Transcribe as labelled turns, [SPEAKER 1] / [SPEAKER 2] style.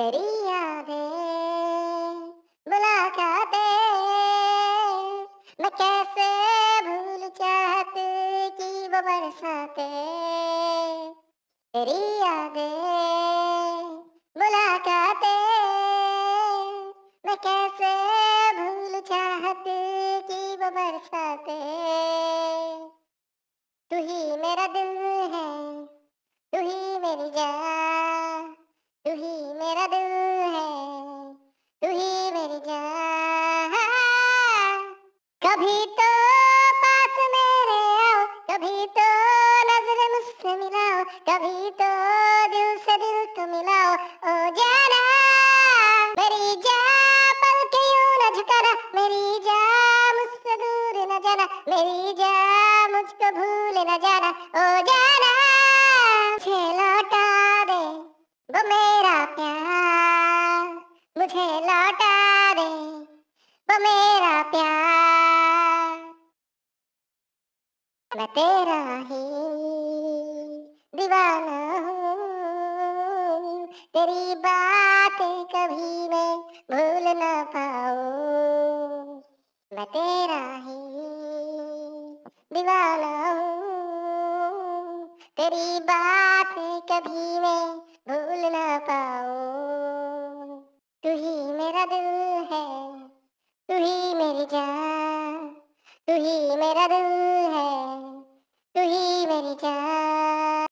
[SPEAKER 1] तेरी यादें मुलाकातें मैं कैसे भूल जाते कि वो बरसाते तेरी यादें मुलाकातें मैं कैसे भूल जाते कि वो बरसाते तू ही मेरा दिल है तू ही मेरी जान जाना मेरी जा मुझको भूल न जाना ओ जाना मुझे लौटा दे वो मेरा प्यार मुझे लौटा दे वो मेरा प्यार मैं तेरा ही दीवाना हूँ तेरी बात कभी मैं भूल ना पाऊँ मैं तेरा ही दीवाना हूँ तेरी बात कभी मैं भूल ना पाऊँ तू ही मेरा दिल है तू ही मेरी जान तू ही मेरा दिल है